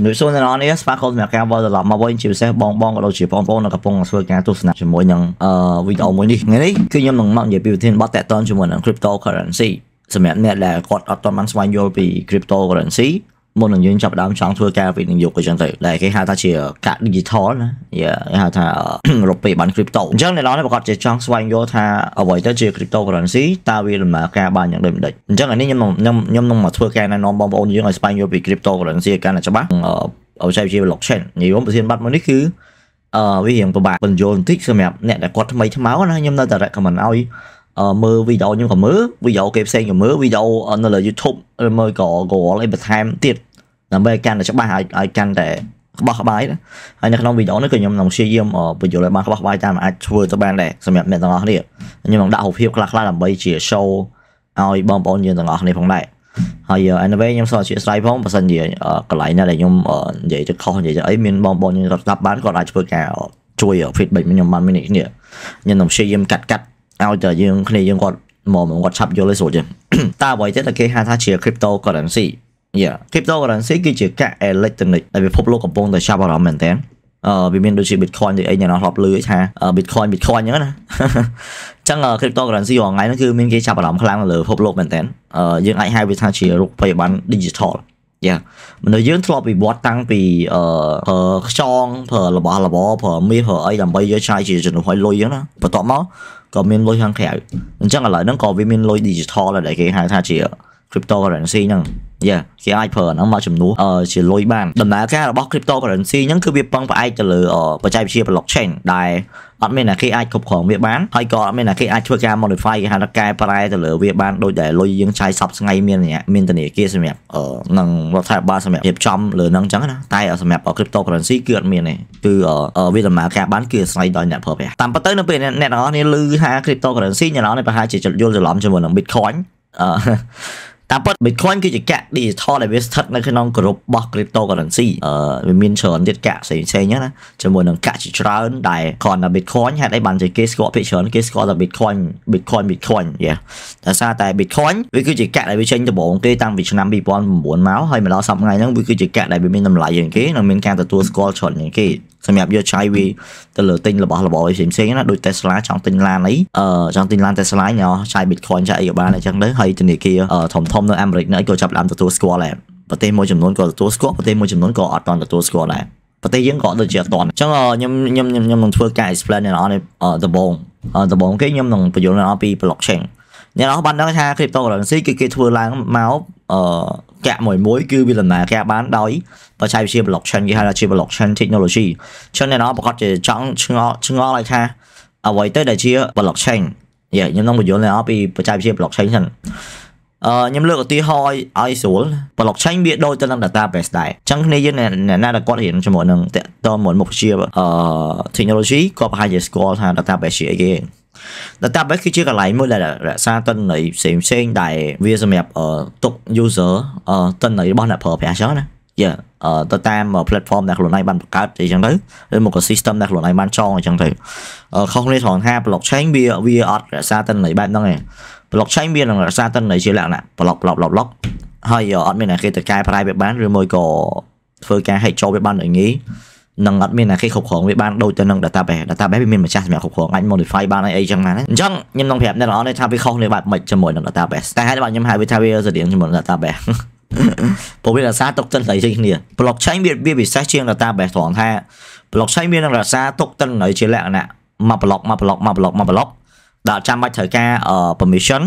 ជំរាបសួរអ្នកនរនេះស្វាគមន៍សម្រាប់ការវិលត្រឡប់មកវិញជាពិសេសបងបងក៏ដូចជាបងប្អូននៅកំពុងធ្វើការទស្សនាជាមួយនឹងវីដេអូមួយនេះថ្ងៃនេះគឺខ្ញុំនឹងមកនិយាយពីវិធានបត់តាក់ទងជាមួយនឹង cryptocurrency សម្រាប់អ្នកដែលគាត់អត់ទាន់បានស្វែងយល់ពី cryptocurrency មុននឹងយើងចាប់ដើមចង់ធ្វើការវិនិយោគអីចឹងទៅដែលគេហៅថាជាកាក់ digital ណាគេហៅថារូបិយប័ណ្ណ crypto អញ្ចឹងអ្នកនរនេះប្រកាសជាចង់ស្វែងយល់ថាអ្វីទៅជា cryptocurrency តើវាដំណើរការបានយ៉ាងដូចម្ដេចអញ្ចឹងអានេះខ្ញុំខ្ញុំខ្ញុំនឹងមកធ្វើការណែនាំបងប្អូនយើងឲ្យស្វែងយល់ពី cryptocurrency ឲ្យកាន់តែច្បាស់ឲ្យចែកជា blockchain និយាយរួមប្រធានប័ណ្ណមួយនេះគឺអឺវារៀងពិបាកបញ្យល់បន្តិចសម្រាប់អ្នកដែលគាត់ថ្មីថ្មោណាខ្ញុំនៅតែ recommend ឲ្យមើលវីដេអូខ្ញុំក៏មើលវីដេអូគេផ្សេងក៏មើលវីដេអូនៅលើ YouTube ឬមើលក៏ Google អីបន្ថែមទៀតដើម្បីឲ្យកាន់តែច្បាស់ឲ្យឲ្យកាន់តែក្បោះក្បាយណាហើយនៅក្នុងវីដេអូនេះគឺខ្ញុំនឹងព្យាយាមបញ្យល់ឲ្យបានក្បោះក្បាយតាមអាចធ្វើទៅបានដែរសម្រាប់អ្នកទាំងអស់គ្នាខ្ញុំនឹងដាក់រូបភាពខ្លះៗដើម្បីជា show ឲ្យបងប្អូនយើងទាំងអស់គ្នាផងដែរហើយ anyway ខ្ញុំសូមអធិស្ឋានផងបើសិនជាកន្លែងណាដែលខ្ញុំនិយាយទៅខុសនិយាយទៅអីមានបងប្អូនយើងគាត់ស្ដាប់បានគាត់អាចធ្វើការជួយ feedback ខ្ញុំបានមាននេះគ្នាខ្ញុំនឹងព្យាយាមកាត់កាត់ឲ្យតែយើងគ្នាយើងគាត់មកគាត់ឆាប់យល់ឲ្យស្រួលជាងតើអ្វីទៅតែគេហៅថាជា cryptocurrency យ៉ា cryptocurrency គឺជាកាក់អេលិចត្រូនិកដែលពិភពលោកកំពុងតែចាប់អារម្មណ៍មែនតើអឺវាមានដូចជា Bitcoin ដូចអីយ៉ាងណាធ្លាប់លឺថា Bitcoin Bitcoin អញ្ចឹងណាអញ្ចឹង cryptocurrency រាល់ថ្ងៃហ្នឹងគឺមានគេចាប់អារម្មណ៍ខ្លាំងលើពិភពលោកមែនតើយើងអាចហៅវាថាជារូបិយប័ណ្ណ digital យ៉ាមនុស្សយើងធ្លាប់វិវត្តតាំងពីអឺខ្យងប្រើរបស់របរប្រើមាសប្រើអីដើម្បីយកឆាយជាជំនួសឲ្យលុយអញ្ចឹងណាបន្ទាប់មកក៏មានលុយខាងក្រៅអញ្ចឹងឥឡូវហ្នឹងក៏វាមានលុយ digital ដែរដែលគេហៅថាជា cryptocurrency ហ្នឹងយ៉ាគេអាចប្រើអាហ្នឹងមកជំនួសជាលុយបានដំណើរការរបស់ cryptocurrency ហ្នឹងគឺវាពឹងផ្អែកទៅលើបច្ចេកវិទ្យា blockchain ដែលអត់មានអ្នកគេអាចគ្រប់គ្រងវាបានហើយក៏អត់មានអ្នកគេអាចធ្វើការ modify គេហៅថាកែប្រែទៅលើវាបានដោយតែលុយយើងឆាយសពថ្ងៃមានមានធនាគារសម្រាប់នឹងរដ្ឋាភិបាលសម្រាប់រៀបចំលើនឹងអញ្ចឹងណាតែសម្រាប់ cryptocurrency គឺអត់មានទេគឺវាដំណើរការបានគឺអាស្រ័យដោយអ្នកប្រើប្រាស់តាមពិតទៅនៅពេលអ្នកទាំងអស់គ្នាឮថា cryptocurrency អ្នកនរនេះប្រហែលជាយល់ច្រឡំជាមួយនឹង Bitcoin តាមពិត Bitcoin គឺជាកាក់ digital ដែលវាស្ថិតនៅក្នុងក្រុមរបស់ cryptocurrency អឺវាមានច្រើនទៀតកាក់ផ្សេងផ្សេងហ្នឹងណាជាមួយនឹងកាក់ជាច្រើនដែលគ្រាន់តែ Bitcoin ហេតុអីបានជាគេស្គាល់ភាគច្រើនគេស្គាល់តែ Bitcoin Bitcoin Bitcoin យេដោយសារតែ Bitcoin វាគឺជាកាក់ដែលវាចេញដំបូងគេតាំងពីឆ្នាំ2009មកហើយមកដល់សប្តាហ៍ថ្ងៃហ្នឹងវាគឺជាកាក់ដែលវាមានតម្លៃជាងគេនិងមានការទទួលស្គាល់ច្រើនជាងគេសម្រាប់យកឆៃវាទៅលើទិញរបស់របរផ្សេងផ្សេងណាដូច Tesla ចង់ទិញឡានអីអឺចង់ទិញឡាន Tesla ញ៉ោឆៃ Bitcoin ឆៃអីក៏បានអញ្ចឹងទៅហើយធនាគារធំធំនៅអាមេរិកហ្នឹងក៏ចាប់ដើមទទួលស្គាល់ដែរប្រទេសមួយចំនួនក៏ទទួលស្គាល់ប្រទេសមួយចំនួនក៏អត់ទាន់ទទួលស្គាល់ដែរប្រទេសយើងក៏ដូចជាអត់ទាន់អញ្ចឹងខ្ញុំខ្ញុំខ្ញុំនឹងធ្វើការ explain ដល់អ្នកដំបងដំបងគេខ្ញុំនឹងបញ្យល់ដល់អ្នកពី blockchain អ្នកនរបានដឹងថា cryptocurrency គឺគេធ្វើឡើងមកអឺកាក់មួយមួយគឺវាដំណើរការបានដោយបច្ចេកវិទ្យា blockchain គេហៅថាជា blockchain technology ចឹងអ្នកណាប្រកាសជាចង់ឆ្ងល់ឆ្ងល់ឲ្យថាអ្វីទៅដែលជា blockchain យេខ្ញុំនឹងបញ្យល់អ្នកពីបច្ចេកវិទ្យា blockchain ហ្នឹងអឺខ្ញុំលើកឧទាហរណ៍ឲ្យស្រួល blockchain វាដូចទៅនឹង database ដែរអញ្ចឹងគ្នាយើងអ្នកណាដែលគាត់រៀនជាមួយនឹងតតមុនមុខជាអឺ technology គាត់ប្រហែលជាស្គាល់ថា database ជាអីគេ database គឺជាកន្លែងមួយដែលរក្សាទិន្នន័យផ្សេងផ្សេងដែលវាសម្រាប់ទុក user ទិន្នន័យរបស់អ្នកប្រើប្រាស់ចឹងណាយើទៅតាម platform ដែលខ្លួនឯងបានបង្កើតអីចឹងទៅឬមកក៏ system ដែលខ្លួនឯងបានចងអីចឹងទៅខុសគ្នាត្រង់ថា blockchain វាវាអត់រក្សាទិន្នន័យបែបហ្នឹងឯង blockchain វានឹងរក្សាទិន្នន័យជាលក្ខណៈ block block block block ហើយអត់មានអ្នកគេទៅកែប្រែវាបានឬមួយក៏ធ្វើការហែកចូលវាបានឲ្យងាយនឹងអត់មានអាគេគ្រប់គ្រងវាបានដូចទៅនឹង database database វាមានម្ចាស់សម្រាប់គ្រប់គ្រងអាច modify បានអីចឹងបានអញ្ចឹងខ្ញុំនឹងប្រាប់អ្នកនរនេះថាវាខុសគ្នាបែបម៉េចជាមួយនឹង database តែហេតុបាទខ្ញុំហៅវាថាវាស្រដៀងជាមួយនឹង database ព្រោះវារក្សាទុកទិន្នន័យដូចគ្នា blockchain វាពិសេសជាង database ត្រង់ថា blockchain មាននឹងរក្សាទុកទិន្នន័យជាលក្ខណៈមក block មក block មក block មក block ដល់ចាំបាច់ត្រូវការ permission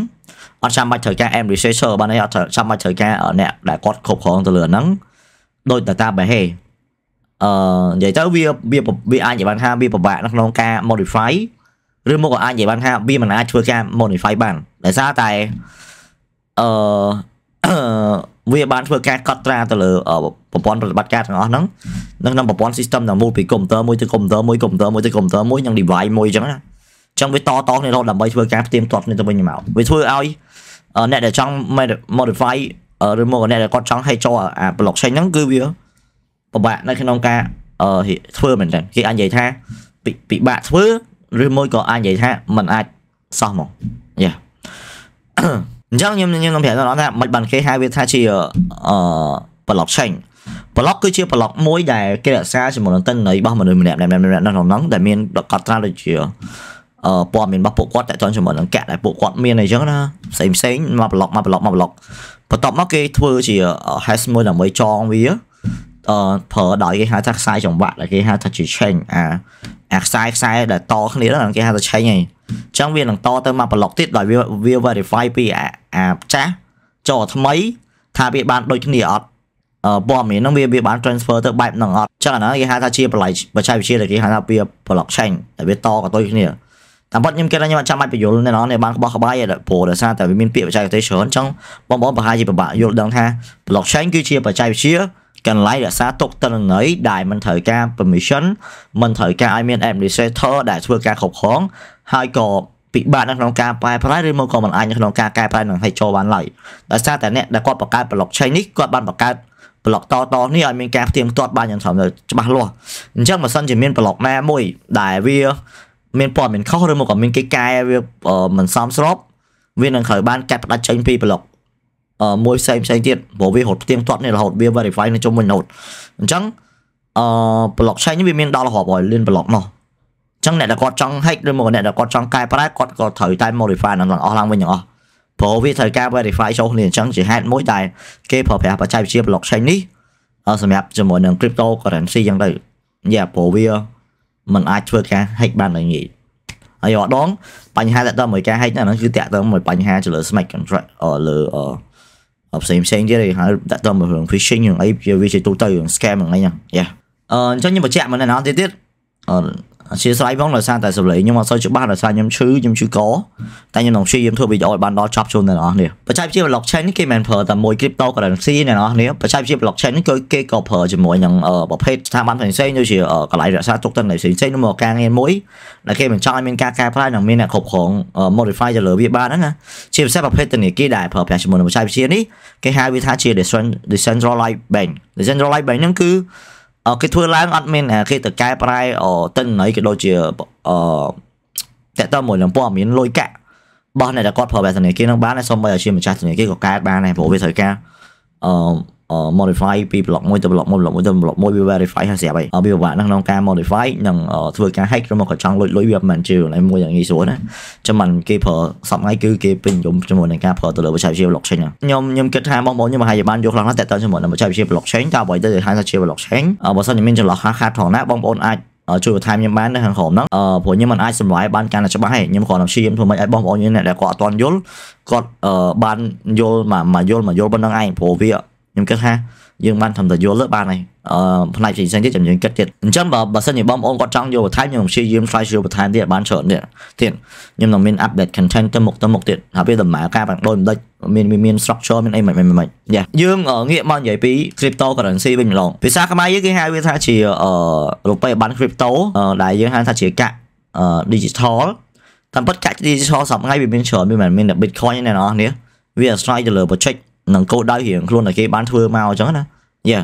អត់ចាំបាច់ត្រូវការ aim researcher បានទេអត់ចាំបាច់ត្រូវការអ្នកដែលគាត់គ្រប់គ្រងទៅលើហ្នឹងដូច database ហេអឺនិយាយទៅវាវាវាអាចនិយាយបានថាវាពិបាកនៅក្នុងការ modify ឬមកក៏អាចនិយាយបានថាវាមិនអាចធ្វើការ modify បានដោយសារតែអឺវាបានធ្វើការកត់ត្រាទៅលើប្រព័ន្ធប្រតិបត្តិការទាំងអស់ហ្នឹងនៅក្នុងប្រព័ន្ធ system ទាំងមូលពី computer មួយទៅ computer មួយ computer មួយទៅ computer មួយនិង device មួយអញ្ចឹងណាអញ្ចឹងវាតតគ្នារហូតដើម្បីធ្វើការផ្ទៀងផ្ទាត់គ្នាទៅវិញទៅមកវាធ្វើឲ្យអ្នកដែលចង់ modify ឬមកអ្នកដែលគាត់ចង់ឲ្យចូលអា blockchain ហ្នឹងគឺវាពិបាកនៅក្នុងការធ្វើមែនទេគេអាចនិយាយថាពិបាកធ្វើឬមួយក៏អាចនិយាយថាมันអាចសោះមកយ៉ាអញ្ចឹងខ្ញុំខ្ញុំនឹងប្រាប់ដល់ថាមិនបានគេហៅវាថាជាអឺ block chain block គឺជា block មួយដែលគេរក្សាជាមួយនឹងតិនន័យរបស់មនុស្សម្នាក់ម្នាក់ម្នាក់នៅក្នុងនោះដែលមានកត់ត្រាដូចជាអឺព័ត៌មានរបស់ពួកគាត់តើចន់ជាមួយនឹងកាក់ដែលពួកគាត់មានអីចឹងណាផ្សេងផ្សេងមក block មក block មក block បន្ទាប់មកគេធ្វើជា hash មួយដើម្បីចងវាអឺប្រើដោយគេហៅថាខ្សែចង្វាក់ដែលគេហៅថាជា chain អាអាខ្សែខ្សែដែលតគ្នាហ្នឹងគេហៅថា chain ហីអញ្ចឹងវានឹងតទៅមកប្លុកទៀតដោយវាវា verify ពីអាអាចាស់ចោថ្មី ថាវាបានដូចគ្នាអត់អឺព័ត៌មានហ្នឹងវាវាបាន transfer ទៅបែបហ្នឹងអត់អញ្ចឹងអាហ្នឹងគេហៅថាជាបល័យបច្ចេកវិទ្យាដែលគេហៅថាវា blockchain ដែលវាតក៏ដូចគ្នាតាមពិតខ្ញុំគិតថាខ្ញុំអត់ចាំបាច់បញ្យល់អ្នកនរនេះបានក្បោះក្បាយឯព្រោះដោយសារតែវាមានពាក្យបច្ចេកទេសច្រើនអញ្ចឹងបងប្អូនប្រហែលជាពិបាកយល់ដឹងថា blockchain គឺជាបច្ចេកវិទ្យាកន្លែងរក្សាទុកទិន្នន័យដែលមិនត្រូវការ permission មិនត្រូវការឲ្យមាន administrator ដែលធ្វើការគ្រប់គ្រងហើយក៏ពិបាកនៅក្នុងការប្រែប្រែឬមកក៏មិនអាចនៅក្នុងការកែប្រែនឹងឲ្យចូលបានឡើយដោយសារតែអ្នកដែលគាត់បង្កើត blockchain នេះគាត់បានបង្កើត block តតនេះឲ្យមានការផ្ទៀងផ្ទាត់បានយ៉ាងត្រឹមត្រូវច្បាស់លាស់អញ្ចឹងបើសិនជាមាន block ណាមួយដែលវា មានព័ត៌មានខុសឬមកក៏មានគេកែវាមិនសមស្របវានឹងត្រូវបានកាត់ផ្ដាច់ចេញពី block មួយផ្សេងផ្សេងទៀតព្រោះវារត់ផ្ទៀងផ្ទាត់នេះរហូតវា verify នៅជុំវិញ node អញ្ចឹងអឺ blockchain នេះវាមានដល់រាប់រយលាន block នោះអញ្ចឹងអ្នកដែលគាត់ចង់ hack ឬមកអ្នកដែលគាត់ចង់កែប្រែគាត់ក៏ត្រូវតែ modify នឹងអស់ឡើងវិញទាំងអស់ព្រោះវាត្រូវការ verify ចូលគ្នាអញ្ចឹងជាហេតុមួយដែលគេប្រើប្រាស់បច្ចេកវិទ្យា blockchain នេះសម្រាប់ជាមួយនឹង cryptocurrency អញ្ចឹងទៅយ៉ាព្រោះវាมันអាចធ្វើការ hack បានតែងាយហើយម្ដងបញ្ហាដែលដល់មួយការ hack ហ្នឹងគឺតាក់ទងមួយបញ្ហាទៅលើ smart contract លើ hợp xịn xịn chứ thì hả đã tâm mà hưởng phishing hưởng ấy vì chỉ tu tây hưởng scam hưởng ấy nha yeah ờ, cho nhưng mà chạm mà này nó tiếp tiếp ờ, អធិស្ឋានផងដោយសារតែសម្លេងខ្ញុំអត់សូវច្បាស់ដោយសារខ្ញុំឈឺខ្ញុំឈឺកតែខ្ញុំនឹងព្យាយាមធ្វើវីដេអូឲ្យបានដល់ចប់ជូនអ្នកនរនេះបច្ចេកវិទ្យា blockchain នេះគេមិនប្រើតែមួយ cryptocurrency អ្នកនរនេះបច្ចេកវិទ្យា blockchain នេះគឺគេក៏ប្រើជាមួយនឹងប្រភេទស្ថាប័នផ្សេងៗដូចជាកន្លែងរក្សាទុកទិន្នន័យផ្សេងៗនោះមកការងារមួយដែលគេបញ្ចង់ឲ្យមានការកែប្រែនិងមានអ្នកគ្រប់គ្រង modify ទៅលើវាបានហ្នឹងណាជាពិសេសប្រភេទធនាគារដែលប្រើប្រាស់ជាមួយនឹងបច្ចេកវិទ្យានេះគេហៅវាថាជា decentralized bank decentralized bank ហ្នឹងគឺគេធ្វើឡើងអត់មានគេទៅកែប្រែទឹកងៃក៏ដូចជាអតតមួយនឹងព័ត៌មានលុយកាក់របស់អ្នកដែលគាត់ប្រើប្រាស់ធនាគារនឹងបានហើយសូម្បីឲ្យ ជាម្ចាស់ធនាគារក៏កែបានដែរព្រោះវាត្រូវការអឺ modify ពី block 1ទៅ block 1 block 1ទៅ block 1វា verify ហើយស្រាប់ហើយវាពិបាកណាស់ក្នុងការ modify និងធ្វើការ hack ឬមកក៏ចង់លុចលុយវាមិនជឿឡើយមួយយ៉ាងងាយស្រួលណាចាំមិនគេប្រើសពថ្ងៃគឺគេពេញនិយមជាមួយនឹងការប្រើទៅលើបច្ចេកវិទ្យា blockchain ខ្ញុំខ្ញុំគិតថាបងប្អូនខ្ញុំប្រហែលជាបានយល់ខ្លះណាស់តើតើជាមួយនឹងបច្ចេកវិទ្យា blockchain តើអ្វីទៅហៅថាជា blockchain បើសិនជាមានចន្លោះខាតផងណាបងប្អូនអាចជួយបន្ថែមខ្ញុំបាននៅខាងក្រោមហ្នឹងព្រោះខ្ញុំមិនអាចសម្រាយបានកាន់តែច្បាស់ទេខ្ញុំគ្រាន់តែព្យាយាមធ្វើម៉េចឲ្យបងប្អូនយើងអ្នកដែលគាត់អត់ទាន់យល់គាត់បានយល់មកយល់មកយល់ប៉ុណ្្នឹងឯងព្រោះវាខ្ញុំគិតថាយើងបានធ្វើតែយល់លើបានហើយអឺផ្នែកផ្សេងៗទៀតចាំយើងគិតទៀតអញ្ចឹងបើបើសិនជាបងប្អូនគាត់ចង់យកបន្ថែមខ្ញុំព្យាយាមឆ្លើយយកបន្ថែមទៀតបានច្រើនទៀតទៀតខ្ញុំនឹងមាន update content ទៅមុខទៅមុខទៀតហើយវាដំណើរការបែបដូចមិនដូចមានមាន structure មានអីមិនមិនមិនយ៉ាយើងងាកមកនិយាយពី cryptocurrency វិញម្ដងភាសាខ្មែរយើងគេហៅវាថាជាអឺរូបិយប័ណ្ណ crypto ដែលយើងហៅថាជាកាក់ digital តាមពិតកាក់ digital សពថ្ងៃវាមានច្រើនវាមិនមែនតែ Bitcoin ទេអ្នកនរនេះវាអាស្រ័យទៅលើ project នឹងគោលដៅរៀងខ្លួនតែគេបានធ្វើមកអញ្ចឹងណាយ៉ា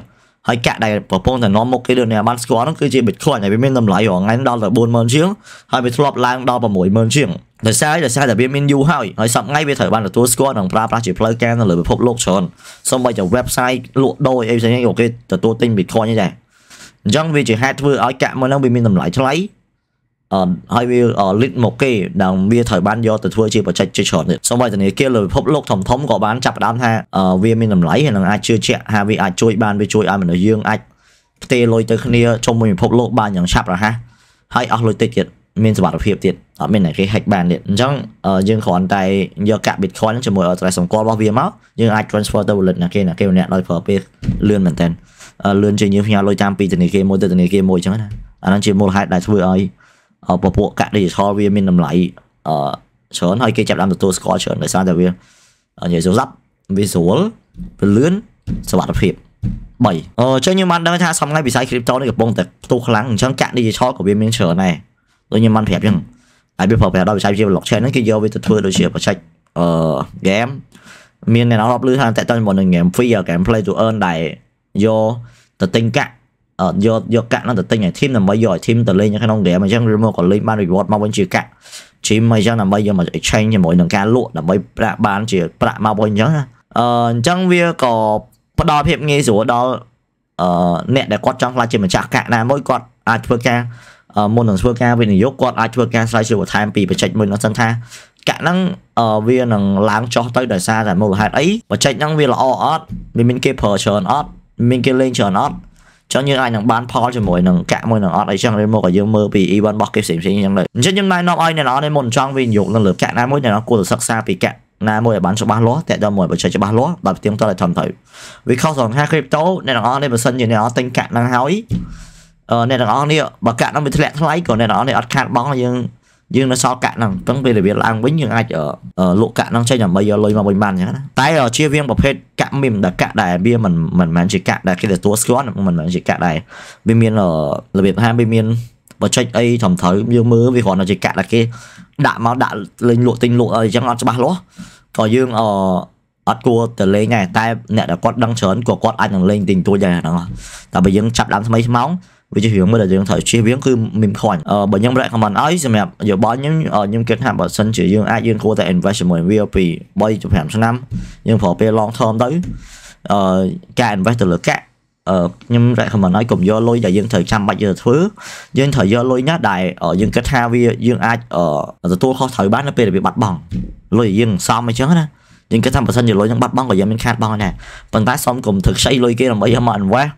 ហើយកាក់ដែលប្រពន្ធតែនាំមុខគេដូចអ្នកបានស្គាល់ហ្នឹងគឺជា Bitcoin ហើយវាមានតម្លៃរងថ្ងៃដល់ទៅ40000ជាងហើយវាធ្លាប់ឡើងដល់60000ជាងដោយសារដោយសារតែវាមានយូរហើយហើយសប្ងៃវាត្រូវបានទទួលស្គាល់និងប្រើប្រាស់ជាផ្លូវការនៅលើពិភពលោកច្រើនសូម្បីតែ website លក់ដូរអីផ្សេងៗក៏គេទទួលទិញ Bitcoin ដែរអញ្ចឹងវាជាហេតុធ្វើឲ្យកាក់មកហ្នឹងវាមានតម្លៃថ្លៃហើយវា lead មកគេដែលវាត្រូវបានយកទៅធ្វើជាបច្ចេកជាច្រើនទៀតសូម្បីតែនាគារលើពិភពលោកធំធំក៏បានចាប់ផ្ដើមថាវាមានតម្លៃហើយនឹងអាចជឿជាក់ថាវាអាចជួយបានវាជួយឲ្យមនុស្សយើងអាចផ្ទេរលុយទៅគ្នាជុំវិញពិភពលោកបានយ៉ាងឆាប់រហ័សហើយអស់លុយតិចទៀតមានសុវត្ថិភាពទៀតអត់មានអ្នកគេ hack បានទៀតអញ្ចឹងយើងគ្រាន់តែយកកាក់ Bitcoin ជាមួយអត្រាសម្គាល់របស់វាមកយើងអាច transfer ទៅ wallet ណាគេណាគេម្នាក់ដោយប្រើពេលលឿនមែនតើលឿនជាងយើងផ្ញើលុយតាមពីធនាគារមួយទៅធនាគារមួយអញ្ចឹងណាអានឹងជាមូលហេតុដែលធ្វើឲ្យពពួកកាក់ digital វា មានតម្លៃអឺច្រើនហើយគេចាប់ដើមទទួលស្គាល់ច្រើនដោយសារតែវានិយាយសម្រាប់ visual ពលលឿនសវត្ថភាព3អឺចឹងខ្ញុំបានដឹងថាសម្ងាយវិស័យ crypto នេះកំពុងតែផ្ទុះខ្លាំងអញ្ចឹងកាក់ digital ក៏វាមានច្រើនដែរដូចខ្ញុំបានប្រាប់អញ្ចឹងហើយវាប្រើប្រាស់ដល់វិស័យជា blockchain ហ្នឹងគេយកវាទៅធ្វើដូចជាបច្ចេកអឺ game មានអ្នកណារាប់លឺថាតែតើមកនឹង game free game play to earn ដែលយកទៅទិញកាក់យកយកកាក់នោះទៅទិញឲ្យធីមដើម្បីយកឲ្យធីមទៅលេងនៅក្នុងហ្គេមអញ្ចឹងឬមកក៏លេងបាន reward មកវិញជាកាក់ធីមអញ្ចឹងដើម្បីយកមក exchange ជាមួយនឹងការលក់ដើម្បីប្រាក់បានជាប្រាក់មកវិញអញ្ចឹងណាអញ្ចឹងវាក៏ផ្ដល់ភាពងាយស្រួលដល់អឺអ្នកដែលគាត់ចង់ខ្លាចជាម្ចាស់កាក់ណាមួយគាត់អាចធ្វើការមុននឹងធ្វើការវិនិយោគគាត់អាចធ្វើការស្រាវជ្រាវបន្ថែមពីបច្ចេកមួយនោះសិនថាកាក់ហ្នឹងវានឹងឡើងចុះទៅដោយសារតែមូលហេតុអីបច្ចេកហ្នឹងវាល្អអត់មានគេប្រើច្រើនអត់មានគេលេងច្រើនអត់ចឹងយើងអាចនឹងបានផលជាមួយនឹងកាក់មួយនឹងអត់អីចឹងឬមកឲ្យយើងមើលពី event របស់គេផ្សេងផ្សេងចឹងទៅអញ្ចឹងខ្ញុំណែនាំឲ្យអ្នកនរនេះមុនចង់វិនិយោគនៅលើកាក់ណាមួយអ្នកនរគួរទៅសិក្សាពីកាក់ណាមួយឲ្យបានច្បាស់លាស់តែដល់មួយបច្ចេកច្បាស់លាស់ដល់ផ្ទៀងផ្ទាត់ឲ្យធំទៅ because របស់ហា crypto អ្នកនរនេះបើសិនជាអ្នកនរទិញកាក់ហ្នឹងហើយអ្នកទាំងអស់នេះបើកាក់នឹងវាធ្លាក់ថ្លៃក៏អ្នកទាំងអស់នេះអត់ខាតបង់យើងយើងនៅសល់កាក់ហ្នឹងអញ្ចឹងពេលដែលវាឡើងវិញយើងអាចលក់កាក់ហ្នឹងចេញដើម្បីយកលុយមកវិញបានអញ្ចឹងណាតែជាវាងប្រភេទកាក់មីមដែលកាក់ដែលវាមិនមិនមែនជាកាក់ដែលគេទទួលស្គាល់មិនមែនជាកាក់ដែលវាមានរបៀបថាវាមានបច្ចេកអីត្រឹមត្រូវយើងមើលវាគ្រាន់តែជាកាក់ដែលគេដាក់មកដាក់លេងលក់ទិញលក់អីអញ្ចឹងអត់ច្បាស់លាស់ក៏យើងអអត់គួរទៅលេងដែរតែអ្នកដែលគាត់ដឹងច្រើនក៏គាត់អាចនឹងលេងទិញទួចដែរហ្នឹងតែបើយើងចាប់ដើមថ្មីថ្មោងវាជារឿងមួយដែលយើងត្រូវជៀសវាងគឺមិនខ្វាញ់បើខ្ញុំ recommend ឲ្យសម្រាប់យោបល់ខ្ញុំខ្ញុំគិតថាបើសិនជាយើងអាចយើងគួរតែ invest ជាមួយវាពី3ទៅ5ឆ្នាំយើងប្រើពេល long term ទៅអឺការ invest ទៅលើកាក់ខ្ញុំ recommend ឲ្យកុំយកលុយដែលយើងត្រូវចាំបាច់យើងធ្វើយើងត្រូវយកលុយណាដែលយើងគិតថាវាយើងអាចទទួលខុសត្រូវបាននៅពេលដែលវាបាត់បង់លុយយើងសំអញ្ចឹងណាយើងគិតថាបើសិនជាលុយនឹងបាត់បង់ក៏យើងមានខាតបង់ដែរប៉ុន្តែសុំកុំធ្វើខ្ចីលុយគេដើម្បីយកមក invest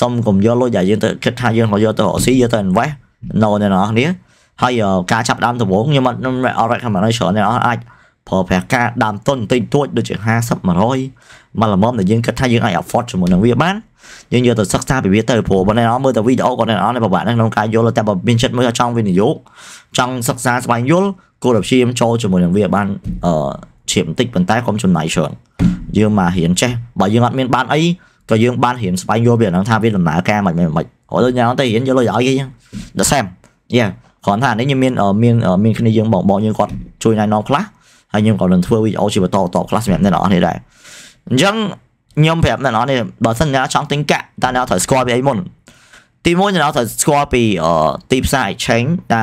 សុំកុំយកលុយដែលយើងទៅគិតថាយើងយកទៅរកស៊ីយកទៅ invest នៅអ្នកនរគ្នាហើយការចាប់ដើមដំបូងខ្ញុំអត់ខ្ញុំអត់ recommend ច្រើនអ្នកអាចប្រើប្រាស់ការដើមទុនបន្តិចតួចដូចជា50 100មកល្មមដែលយើងគិតថាយើងអាច afford ជាមួយនឹងវាបានយើងយកទៅសិក្សាពីវាទៅព្រោះបងប្អូនមើលតែវីដេអូគាត់អ្នកនរពិបាកក្នុងការយល់តែបើមានចិត្តមើលចង់វិនិយោគចង់សិក្សាស្វែងយល់គោលដៅព្យាយាមចូលជាមួយនឹងវាបានអឺឈាមបន្តិចប៉ុន្តែកុំចំណាយច្រើនយើងមករៀនចេះបើយើងអត់មានបានអីក៏យើងបានរៀនស្វែងយល់ពីអាហ្នឹងថាវាដំណើរការមិនមិនមិនហៅដូចយ៉ាងទៅរៀនយកលុយឲ្យគេចឹងដល់សែមយ៉ាគ្រាន់ថានេះខ្ញុំមានមានមានគ្នាយើងបងបងយើងគាត់ជួយណែនាំខ្លះហើយខ្ញុំក៏នឹងធ្វើវីដេអូជាបន្តបន្តខ្លះសម្រាប់អ្នកនរនេះដែរអញ្ចឹងខ្ញុំប្រាប់អ្នកនរនេះបើសិនអ្នកចង់ទិញកាក់តើអ្នកត្រូវស្គាល់ពីអីមុនទីមួយអ្នកត្រូវស្គាល់ពីទីផ្សារ exchange តើ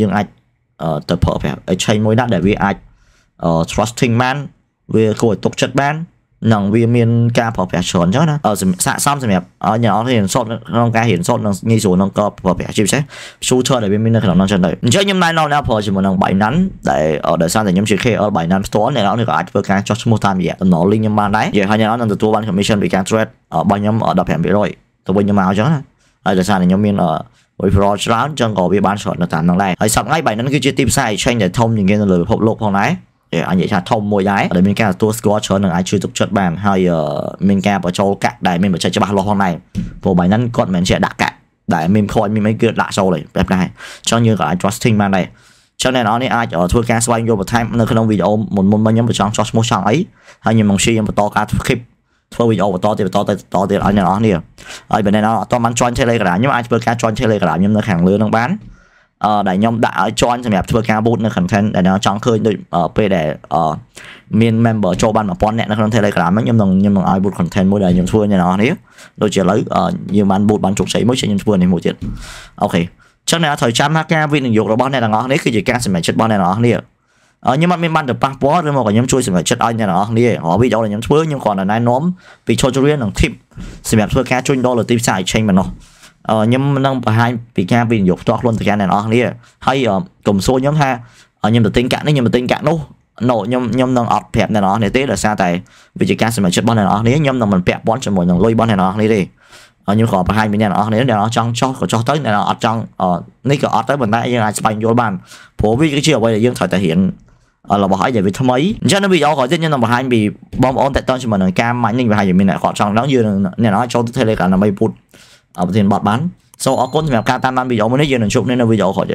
យើងអាចទៅប្រើប្រាស់ exchange មួយណាដែលវាអាច trusting បានវាគួរឲ្យទុកចិត្តបាននឹងវាមានការប្រើប្រាស់ច្រើនអញ្ចឹងណាស័ក្តិសមសម្រាប់អ្នកអររៀនសូត្រក្នុងការរៀនសូត្រនឹងងាយស្រួលក្នុងការប្រើប្រាស់ជាពិសេស shooter ដែលវាមាននៅក្នុងនោះចឹងទៅអញ្ចឹងខ្ញុំណែនាំអ្នកប្រើជាមួយនឹង Binance ដែលដោយសារតែខ្ញុំជា KL Binance ផ្ទាល់អ្នកអរនេះក៏អាចធ្វើការចុះឈ្មោះតាមរយៈតំណ link ខ្ញុំបានដែរនិយាយឲ្យអ្នកអរនឹងទទួលបាន commission ពីការ trade របស់ខ្ញុំ15%ទៅវិញទៅមកអញ្ចឹងណាហើយដោយសារតែខ្ញុំមាន referral ច្រើនអញ្ចឹងក៏វាបានច្រើននៅតាមនោះដែរហើយសប្តាហ៍ថ្ងៃ Binance គឺជាទីផ្សារ exchange ដែលធំជាងគេនៅលើពិភពលោកផងដែរអាចនិយាយថាធំមួយដែរដែលមានការទទួលស្គាល់ច្រើននឹងអាចជួយទុកចិត្តបានហើយមានការបញ្ចូលកាក់ដែលមានបច្ចេកច្បាស់លាស់ផងដែរព្រោះ Binance គាត់មិនចេះដាក់កាក់ដែលមាន coin មានអីគឺដាក់ចូលទេបែបដែរអញ្ចឹងយើងក៏អាច trusting បានដែរចឹងអ្នកនរនេះអាចធ្វើការស្វែងយល់បន្ថែមនៅក្នុងវីដេអូមុនមុនមកខ្ញុំចង់ចោះឈ្មោះចង់អីហើយខ្ញុំនឹងជួយខ្ញុំបន្តការធ្វើ clip ធ្វើវីដេអូបន្តទៀតបន្តទៅបន្តទៀតឲ្យអ្នកនរនេះហើយបើអ្នកនរអត់ទាន់បាន join Telegram ខ្ញុំអាចធ្វើការ join Telegram ខ្ញុំនៅខាងលើនឹងបានដែលខ្ញុំដាក់ឲ្យ join សម្រាប់ធ្វើការ vote នៅ content ដែលចង់ឃើញដូចពេលដែលមាន member ចូលបាន1000នាក់នៅក្នុង Telegram ខ្ញុំនឹងខ្ញុំនឹងឲ្យ vote content មួយដែលខ្ញុំធ្វើអ្នកនរនេះដូចជាឥឡូវយើងបាន vote បានជោគជ័យមួយខ្ញុំធ្វើនេះមួយទៀតអូខេចឹងអ្នកត្រូវចាំថាការវិនិយោគរបស់អ្នកទាំងអស់នេះគឺជាការសម្រេចចិត្តរបស់អ្នកទាំងអស់នេះខ្ញុំអត់មានបានទៅប៉ះពាល់ឬមកខ្ញុំជួយសម្រេចចិត្តឲ្យអ្នកទាំងអស់គ្នារាល់វីដេអូដែលខ្ញុំធ្វើខ្ញុំគ្រាន់តែណែនាំពី tutorial និង tip សម្រាប់ធ្វើការជួញដូរលើទីផ្សារ exchange ប៉ុណ្ណោះខ្ញុំនឹងបង្ហាញពីការវិនិយោគផ្ទាល់ខ្លួនទៅកាន់អ្នកនរគ្នាហើយកុំសួរខ្ញុំថាខ្ញុំទៅទិញកាក់នេះខ្ញុំទៅទិញកាក់នោះ no ខ្ញុំខ្ញុំនឹងអត់ប្រាប់អ្នកនរគ្នាទេដោយសារតែវិជាការសម្រេចចិត្តរបស់អ្នកនរគ្នាខ្ញុំនឹងមិនពាក់ព័ន្ធជាមួយនឹងលុយរបស់អ្នកនរគ្នាទេខ្ញុំក៏បង្ហាញពីអ្នកនរគ្នាអ្នកនរចង់ចោះក៏ចោះទៅអ្នកនរអត់ចង់នេះក៏អត់ទៅប៉ុន្តែយើងអាចស្វែងយល់បានព្រោះវាគឺជាអ្វីដែលយើងត្រូវតែរៀនរបស់ហើយដែលវាថ្មីអញ្ចឹងនៅវីដេអូក្រោយទៀតខ្ញុំនឹងបង្ហាញពីបងប្អូនតេតតជាមួយនឹងការម៉ាញ់នេះវាហើយមានអ្នកគាត់ចង់ដឹងយើងអ្នកនរចូលទៅ Telegram ដើម្បីពុតប្រធានបទបានសូមអរគុណសម្រាប់ការតាមដានវីដេអូមួយនេះយើងនឹងជួបគ្នានៅវីដេអូក្រោយទៀត